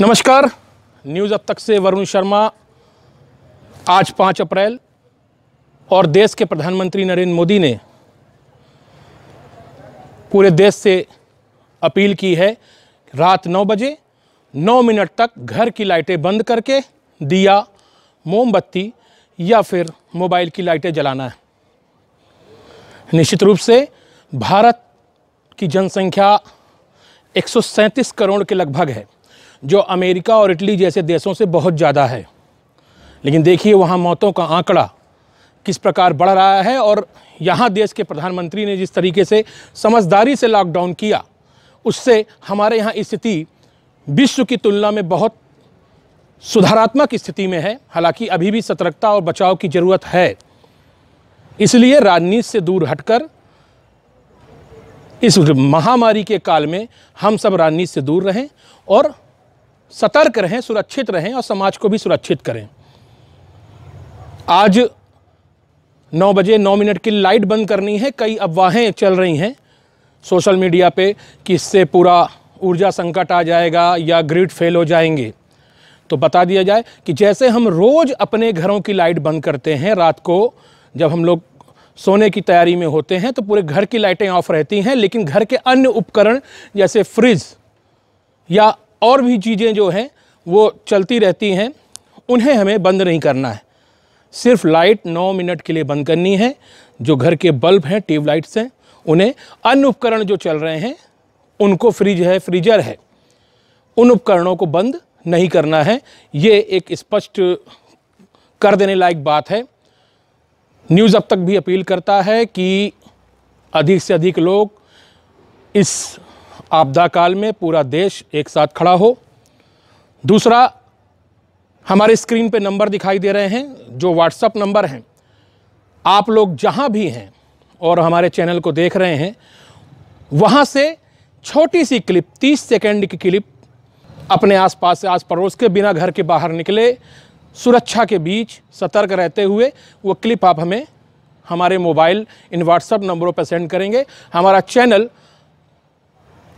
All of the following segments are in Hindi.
नमस्कार न्यूज़ अब तक से वरुण शर्मा आज पाँच अप्रैल और देश के प्रधानमंत्री नरेंद्र मोदी ने पूरे देश से अपील की है रात नौ बजे नौ मिनट तक घर की लाइटें बंद करके दिया मोमबत्ती या फिर मोबाइल की लाइटें जलाना है निश्चित रूप से भारत की जनसंख्या एक करोड़ के लगभग है जो अमेरिका और इटली जैसे देशों से बहुत ज़्यादा है लेकिन देखिए वहाँ मौतों का आंकड़ा किस प्रकार बढ़ रहा है और यहाँ देश के प्रधानमंत्री ने जिस तरीके से समझदारी से लॉकडाउन किया उससे हमारे यहाँ स्थिति विश्व की तुलना में बहुत सुधारात्मक स्थिति में है हालांकि अभी भी सतर्कता और बचाव की ज़रूरत है इसलिए राजनीति से दूर हटकर इस महामारी के काल में हम सब राजनीति से दूर रहें और सतर्क रहें सुरक्षित रहें और समाज को भी सुरक्षित करें आज नौ बजे नौ मिनट की लाइट बंद करनी है कई अफवाहें चल रही हैं सोशल मीडिया पे कि इससे पूरा ऊर्जा संकट आ जाएगा या ग्रिड फेल हो जाएंगे तो बता दिया जाए कि जैसे हम रोज़ अपने घरों की लाइट बंद करते हैं रात को जब हम लोग सोने की तैयारी में होते हैं तो पूरे घर की लाइटें ऑफ रहती हैं लेकिन घर के अन्य उपकरण जैसे फ्रिज या और भी चीज़ें जो हैं वो चलती रहती हैं उन्हें हमें बंद नहीं करना है सिर्फ लाइट 9 मिनट के लिए बंद करनी है जो घर के बल्ब हैं ट्यूब लाइट्स हैं उन्हें अन्य उपकरण जो चल रहे हैं उनको फ्रिज है फ्रीजर है उन उपकरणों को बंद नहीं करना है ये एक स्पष्ट कर देने लायक बात है न्यूज़ अब तक भी अपील करता है कि अधिक से अधिक लोग इस आपदा काल में पूरा देश एक साथ खड़ा हो दूसरा हमारे स्क्रीन पे नंबर दिखाई दे रहे हैं जो व्हाट्सअप नंबर हैं आप लोग जहां भी हैं और हमारे चैनल को देख रहे हैं वहां से छोटी सी क्लिप 30 सेकंड की क्लिप अपने आसपास से आस पड़ोस के बिना घर के बाहर निकले सुरक्षा के बीच सतर्क रहते हुए वो क्लिप आप हमें हमारे मोबाइल इन व्हाट्सअप नंबरों पर सेंड करेंगे हमारा चैनल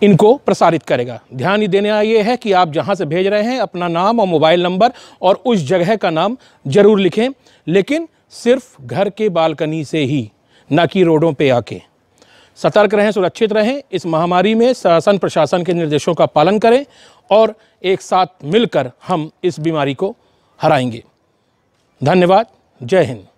इनको प्रसारित करेगा ध्यान देना ये है कि आप जहाँ से भेज रहे हैं अपना नाम और मोबाइल नंबर और उस जगह का नाम ज़रूर लिखें लेकिन सिर्फ घर के बालकनी से ही न कि रोडों पे आके सतर्क रहें सुरक्षित रहें इस महामारी में शासन प्रशासन के निर्देशों का पालन करें और एक साथ मिलकर हम इस बीमारी को हराएंगे धन्यवाद जय हिंद